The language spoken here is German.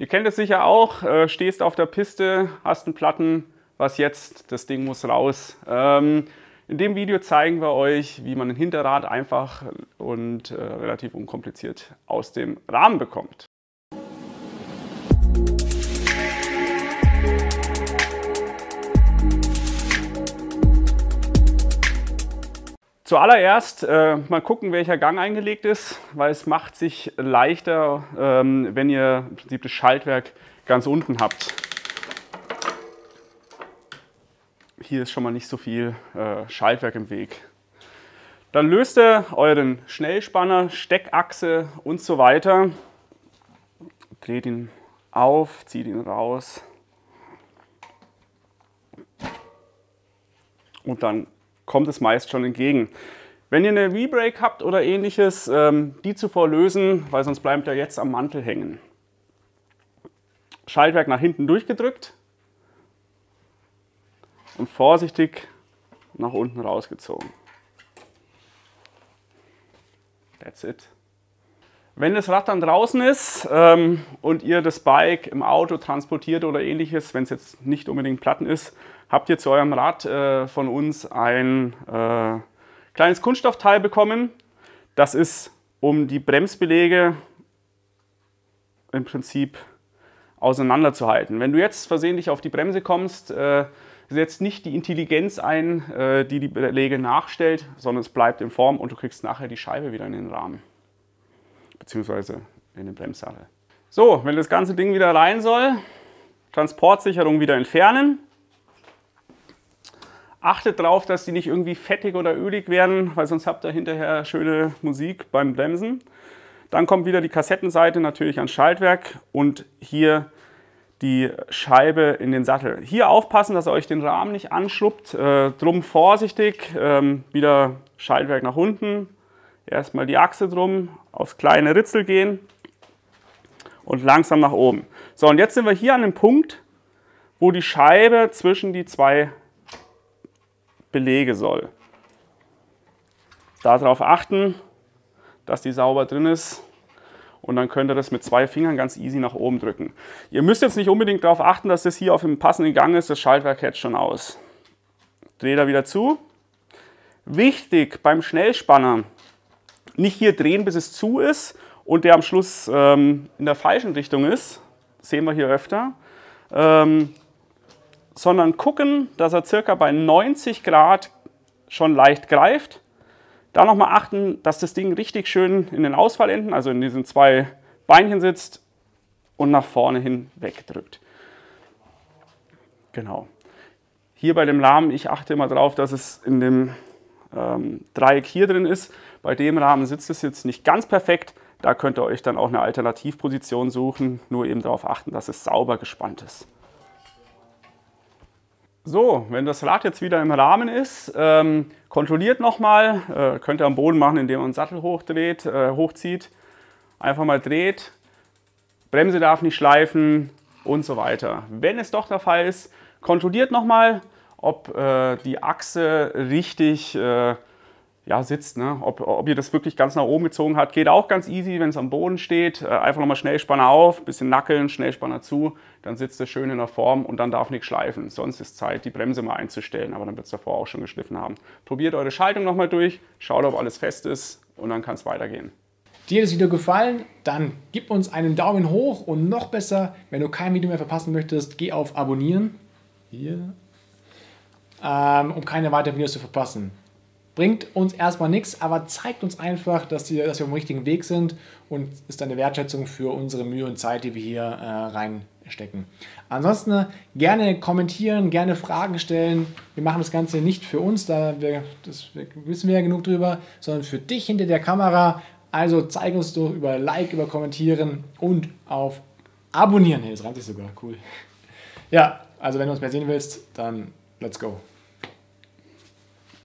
Ihr kennt es sicher auch, äh, stehst auf der Piste, hast einen Platten, was jetzt, das Ding muss raus. Ähm, in dem Video zeigen wir euch, wie man ein Hinterrad einfach und äh, relativ unkompliziert aus dem Rahmen bekommt. Zuallererst äh, mal gucken, welcher Gang eingelegt ist, weil es macht sich leichter, ähm, wenn ihr im Prinzip das Schaltwerk ganz unten habt. Hier ist schon mal nicht so viel äh, Schaltwerk im Weg. Dann löst ihr euren Schnellspanner, Steckachse und so weiter. Dreht ihn auf, zieht ihn raus. Und dann kommt es meist schon entgegen. Wenn ihr eine V-Brake habt oder ähnliches, ähm, die zuvor lösen, weil sonst bleibt er jetzt am Mantel hängen. Schaltwerk nach hinten durchgedrückt und vorsichtig nach unten rausgezogen. That's it. Wenn das Rad dann draußen ist ähm, und ihr das Bike im Auto transportiert oder ähnliches, wenn es jetzt nicht unbedingt Platten ist, habt ihr zu eurem Rad äh, von uns ein äh, kleines Kunststoffteil bekommen. Das ist, um die Bremsbelege im Prinzip auseinanderzuhalten. Wenn du jetzt versehentlich auf die Bremse kommst, äh, setzt nicht die Intelligenz ein, äh, die die Belege nachstellt, sondern es bleibt in Form und du kriegst nachher die Scheibe wieder in den Rahmen beziehungsweise in den Bremssattel. So, wenn das ganze Ding wieder rein soll, Transportsicherung wieder entfernen. Achtet darauf, dass die nicht irgendwie fettig oder ölig werden, weil sonst habt ihr hinterher schöne Musik beim Bremsen. Dann kommt wieder die Kassettenseite natürlich ans Schaltwerk und hier die Scheibe in den Sattel. Hier aufpassen, dass ihr euch den Rahmen nicht anschluppt. Äh, drum vorsichtig, ähm, wieder Schaltwerk nach unten, erstmal die Achse drum, aufs kleine Ritzel gehen und langsam nach oben. So, und jetzt sind wir hier an dem Punkt, wo die Scheibe zwischen die zwei Belege soll. Darauf achten, dass die sauber drin ist und dann könnt ihr das mit zwei Fingern ganz easy nach oben drücken. Ihr müsst jetzt nicht unbedingt darauf achten, dass das hier auf dem passenden Gang ist, das Schaltwerk hält schon aus. Dreht er wieder zu. Wichtig beim Schnellspanner nicht hier drehen, bis es zu ist und der am Schluss ähm, in der falschen Richtung ist, sehen wir hier öfter, ähm, sondern gucken, dass er circa bei 90 Grad schon leicht greift. Da nochmal achten, dass das Ding richtig schön in den Ausfallenden, also in diesen zwei Beinchen sitzt und nach vorne hin wegdrückt. Genau. Hier bei dem Lahmen, ich achte immer darauf, dass es in dem ähm, Dreieck hier drin ist. Bei dem Rahmen sitzt es jetzt nicht ganz perfekt. Da könnt ihr euch dann auch eine Alternativposition suchen, nur eben darauf achten, dass es sauber gespannt ist. So, wenn das Rad jetzt wieder im Rahmen ist, ähm, kontrolliert nochmal. Äh, könnt ihr am Boden machen, indem ihr den Sattel hochdreht, äh, hochzieht. Einfach mal dreht. Bremse darf nicht schleifen und so weiter. Wenn es doch der Fall ist, kontrolliert nochmal ob äh, die Achse richtig äh, ja, sitzt. Ne? Ob, ob ihr das wirklich ganz nach oben gezogen habt, geht auch ganz easy, wenn es am Boden steht. Äh, einfach nochmal Schnellspanner auf, bisschen nackeln, Schnellspanner zu, dann sitzt es schön in der Form und dann darf nichts schleifen. Sonst ist Zeit, die Bremse mal einzustellen, aber dann wird es davor auch schon geschliffen haben. Probiert eure Schaltung nochmal durch, schaut, ob alles fest ist und dann kann es weitergehen. Dir das Video gefallen? Dann gib uns einen Daumen hoch und noch besser, wenn du kein Video mehr verpassen möchtest, geh auf Abonnieren. Hier ähm, um keine weiteren Videos zu verpassen. Bringt uns erstmal nichts, aber zeigt uns einfach, dass, die, dass wir auf dem richtigen Weg sind und ist eine Wertschätzung für unsere Mühe und Zeit, die wir hier äh, reinstecken. Ansonsten gerne kommentieren, gerne Fragen stellen. Wir machen das Ganze nicht für uns, da wir, das wissen wir ja genug drüber, sondern für dich hinter der Kamera. Also zeig uns doch über Like, über Kommentieren und auf Abonnieren. Hey, das reimt sich sogar, cool. Ja, also wenn du uns mehr sehen willst, dann let's go.